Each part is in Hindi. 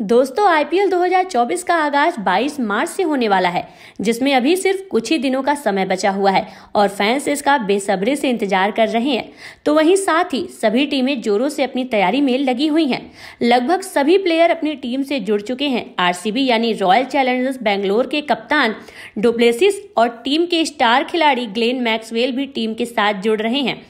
दोस्तों आईपीएल 2024 का आगाज 22 मार्च से होने वाला है जिसमें अभी सिर्फ कुछ ही दिनों का समय बचा हुआ है और फैंस इसका बेसब्री से इंतजार कर रहे हैं तो वहीं साथ ही सभी टीमें जोरों से अपनी तैयारी में लगी हुई हैं लगभग सभी प्लेयर अपनी टीम से जुड़ चुके हैं आरसीबी यानी रॉयल चैलेंजर्स बेंगलोर के कप्तान डुप्लेसिस और टीम के स्टार खिलाड़ी ग्लेन मैक्सवेल भी टीम के साथ जुड़ रहे हैं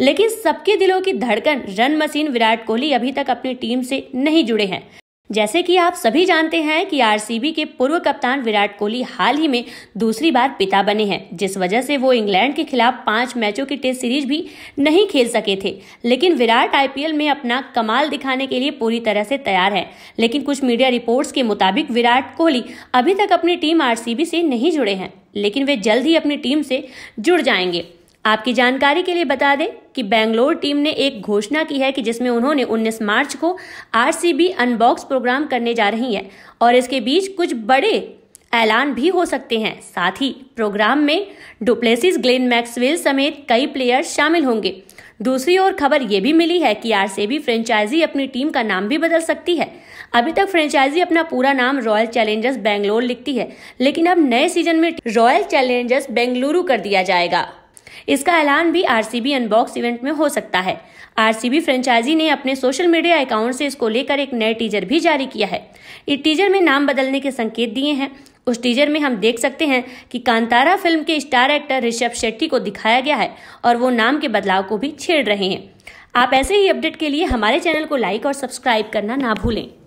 लेकिन सबके दिलों की धड़कन रन मशीन विराट कोहली अभी तक अपनी टीम से नहीं जुड़े हैं जैसे कि आप सभी जानते हैं कि आरसीबी के पूर्व कप्तान विराट कोहली हाल ही में दूसरी बार पिता बने हैं जिस वजह से वो इंग्लैंड के खिलाफ पांच मैचों की टेस्ट सीरीज भी नहीं खेल सके थे लेकिन विराट आईपीएल में अपना कमाल दिखाने के लिए पूरी तरह से तैयार है लेकिन कुछ मीडिया रिपोर्ट्स के मुताबिक विराट कोहली अभी तक अपनी टीम आर से नहीं जुड़े हैं लेकिन वे जल्द ही अपनी टीम से जुड़ जाएंगे आपकी जानकारी के लिए बता दें कि बेंगलोर टीम ने एक घोषणा की है कि जिसमें उन्होंने 19 मार्च को आर अनबॉक्स प्रोग्राम करने जा रही है और इसके बीच कुछ बड़े ऐलान भी हो सकते हैं साथ ही प्रोग्राम में डुप्लेसिस ग्लेन मैक्सवेल समेत कई प्लेयर शामिल होंगे दूसरी ओर खबर ये भी मिली है कि आरसीबी फ्रेंचाइजी अपनी टीम का नाम भी बदल सकती है अभी तक फ्रेंचाइजी अपना पूरा नाम रॉयल चैलेंजर्स बेंगलोर लिखती है लेकिन अब नए सीजन में रॉयल चैलेंजर्स बेंगलुरु कर दिया जाएगा इसका ऐलान भी आरसीबी अनबॉक्स इवेंट में हो सकता है आरसीबी फ्रेंचाइजी ने अपने सोशल मीडिया अकाउंट से इसको लेकर एक नए टीजर भी जारी किया है इस टीजर में नाम बदलने के संकेत दिए हैं उस टीजर में हम देख सकते हैं कि कांतारा फिल्म के स्टार एक्टर ऋषभ शेट्टी को दिखाया गया है और वो नाम के बदलाव को भी छेड़ रहे हैं आप ऐसे ही अपडेट के लिए हमारे चैनल को लाइक और सब्सक्राइब करना ना भूलें